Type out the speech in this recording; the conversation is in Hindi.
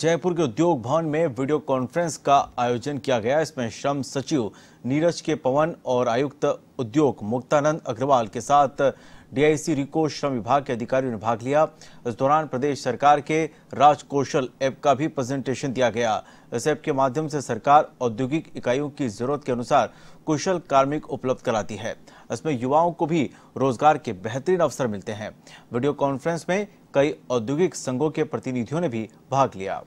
जयपुर के उद्योग भवन में वीडियो कॉन्फ्रेंस का आयोजन किया गया इसमें श्रम सचिव नीरज के पवन और आयुक्त उद्योग मुक्तानंद अग्रवाल के साथ डीआईसी रिको श्रम विभाग के अधिकारियों ने भाग लिया इस दौरान प्रदेश सरकार के राजकोशल कौशल ऐप का भी प्रेजेंटेशन दिया गया इस ऐप के माध्यम से सरकार औद्योगिक इकाइयों की जरूरत के अनुसार कुशल कार्मिक उपलब्ध कराती है इसमें युवाओं को भी रोजगार के बेहतरीन अवसर मिलते हैं वीडियो कॉन्फ्रेंस में कई औद्योगिक संघों के प्रतिनिधियों ने भी भाग लिया